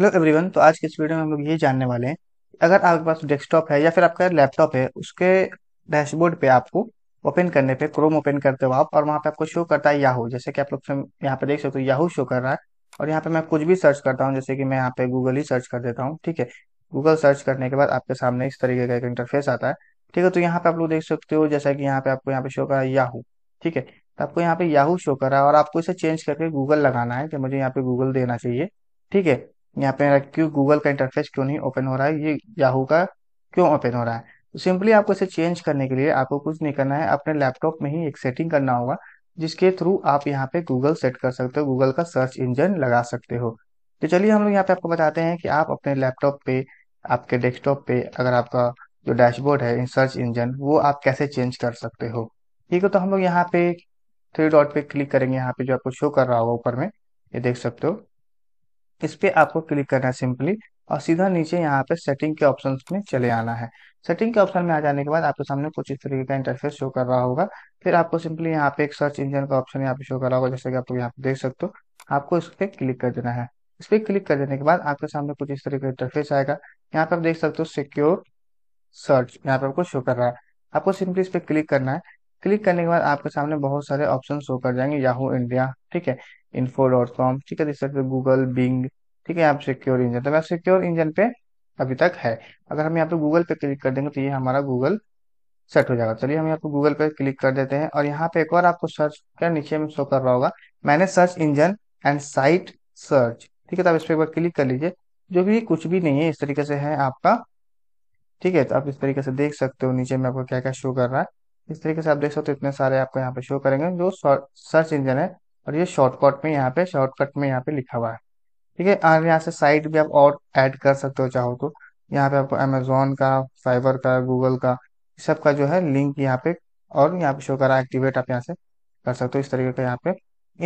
hello everyone तो आज के इस वीडियो में हम लोग ये जानने वाले हैं अगर आपके पास डेस्कटॉप है या फिर आपका लैपटॉप है उसके डैशबोर्ड पे आपको ओपन करने पे क्रोम ओपन करते हो आप और वहाँ पे आपको शो करता है याहू जैसे कि आप लोग यहाँ पे देख सकते हो याहू शो कर रहा है और यहाँ पे मैं कुछ भी सर्च करता हूँ जैसे कि मैं यहाँ पे गूगल ही सर्च कर देता हूँ ठीक है गूगल सर्च करने के बाद आपके सामने इस तरीके का एक इंटरफेस आता है ठीक है तो यहाँ पे आप लोग देख सकते हो जैसा कि यहाँ पे आपको यहाँ पे शो कर रहा है याहू ठीक है तो आपको यहाँ पे याहू शो कर रहा है और आपको इसे चेंज करके गूगल लगाना है कि मुझे यहाँ पे गूगल देना चाहिए ठीक है यहाँ पे क्यों गूगल का इंटरफेस क्यों नहीं ओपन हो रहा है ये याहू का क्यों ओपन हो रहा है तो सिंपली आपको इसे चेंज करने के लिए आपको कुछ नहीं करना है अपने लैपटॉप में ही एक सेटिंग करना होगा जिसके थ्रू आप यहाँ पे गूगल सेट कर सकते हो गूगल का सर्च इंजन लगा सकते हो तो चलिए हम लोग यहाँ पे आपको बताते हैं कि आप अपने लैपटॉप पे आपके डेस्कटॉप पे अगर आपका जो डैशबोर्ड है सर्च इंजन वो आप कैसे चेंज कर सकते हो ठीक है तो हम लोग यहाँ पे थ्री डॉट पे क्लिक करेंगे यहाँ पे जो आपको शो कर रहा होगा ऊपर में ये देख सकते हो इस पर आपको क्लिक करना है सिंपली और सीधा नीचे यहाँ पे सेटिंग के ऑप्शन में चले आना है सेटिंग के ऑप्शन में आ जाने के बाद आपके सामने कुछ इस तरीके का इंटरफेस शो कर रहा होगा फिर आपको सिंपली यहाँ पे एक सर्च इंजन का ऑप्शन यहाँ पे शो कर रहा होगा जैसे कि आप यहाँ पे देख सकते हो आपको इस पर क्लिक कर देना है इस पर क्लिक कर देने के बाद आपके सामने कुछ इस तरीके का इंटरफेस आएगा यहाँ पे आप देख सकते हो सिक्योर सर्च यहाँ पे आपको शो कर रहा है आपको सिंपली इस पर क्लिक करना है क्लिक करने के बाद आपके सामने बहुत सारे ऑप्शन शो कर जाएंगे याहू इंडिया ठीक है इन्फो डॉट कॉम ठीक है देख सकते गूगल बिंग ठीक है यहाँ पे सिक्योर इंजन तो मैं सिक्योर इंजन पे अभी तक है अगर हम यहाँ पे गूगल पे क्लिक कर देंगे तो ये हमारा गूगल सेट हो जाएगा चलिए हम यहाँ पे गूगल पे क्लिक कर देते हैं और यहाँ पे एक बार आपको सर्च क्या नीचे में शो कर रहा होगा मैंने search engine and site search ठीक है तो आप इस पर एक बार क्लिक कर लीजिए जो भी कुछ भी नहीं है इस तरीके से है आपका ठीक है तो आप इस तरीके से देख सकते हो नीचे में आपको क्या क्या शो कर रहा है इस तरीके से आप देख सकते हो इतने सारे आपको यहाँ पे शो करेंगे जो सर्च इंजन है और ये शॉर्टकट में यहाँ पे शॉर्टकट में यहाँ पे लिखा हुआ है ठीक है और यहाँ से साइट भी आप और ऐड कर सकते हो चाहो तो यहाँ पे आपको अमेजोन का फाइबर का गूगल का सब का जो है लिंक यहाँ पे और यहाँ पे शो करा एक्टिवेट आप यहाँ से कर सकते हो इस तरीके का यहाँ पे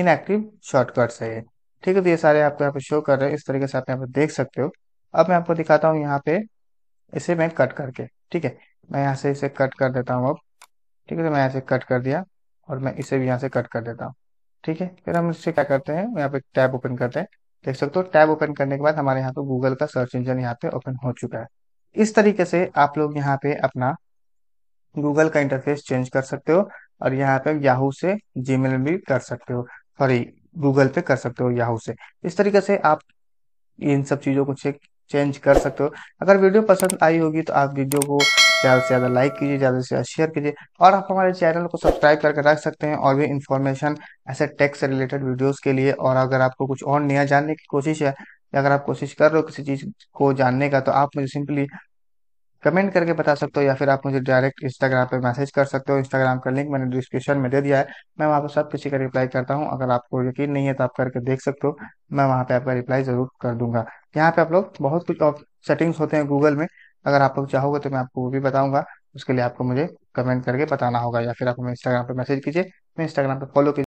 इनएक्टिव शॉर्टकट्स है ये ठीक है तो ये सारे आपको यहाँ पे शो कर रहे हैं इस तरीके से आप यहाँ पे देख सकते हो अब मैं आपको दिखाता हूँ यहाँ पे इसे मैं कट करके ठीक है मैं यहाँ से इसे कट कर देता हूँ अब ठीक है तो मैं यहाँ से कट कर दिया और मैं इसे भी यहाँ से कट कर देता हूँ ठीक है फिर हम इससे क्या करते हैं यहाँ पे टैब ओपन करते हैं देख सकते हो टैब ओपन करने के बाद हमारे यहाँ पे तो गूगल का सर्च इंजन यहाँ पे ओपन हो चुका है इस तरीके से आप लोग यहाँ पे अपना गूगल का इंटरफेस चेंज कर सकते हो और यहाँ पे याहू से जीमेल भी कर सकते हो सॉरी गूगल पे कर सकते हो याहू से इस तरीके से आप इन सब चीज़ों को चेंज कर सकते हो अगर वीडियो पसंद आई होगी तो आप वीडियो को ज़्यादा से ज़्यादा लाइक कीजिए ज़्यादा से ज़्यादा शेयर कीजिए और आप हमारे चैनल को सब्सक्राइब करके रख सकते हैं और भी इन्फॉर्मेशन ऐसे टेक्स से रिलेटेड वीडियोज़ के लिए और अगर आपको कुछ और नया जानने की कोशिश है या अगर आप कोशिश कर रहे हो किसी चीज़ को जानने का तो आप मुझे सिंपली कमेंट करके बता सकते हो या फिर आप मुझे डायरेक्ट इंस्टाग्राम पर मैसेज कर सकते हो इंस्टाग्राम का लिंक मैंने डिस्क्रिप्शन में दे दिया है मैं वहाँ पर सब किसी का रिप्लाई करता हूँ अगर आपको यकीन नहीं है तो आप करके देख सकते हो मैं वहाँ पर आपका रिप्लाई ज़रूर कर दूंगा यहाँ पे आप लोग बहुत कुछ सेटिंग्स होते हैं गूगल में अगर आप लोग चाहोगे तो मैं आपको वो भी बताऊंगा उसके लिए आपको मुझे कमेंट करके बताना होगा या फिर आप हमें इंस्टाग्राम पर मैसेज कीजिए मैं इंस्टाग्राम पर फॉलो कीजिए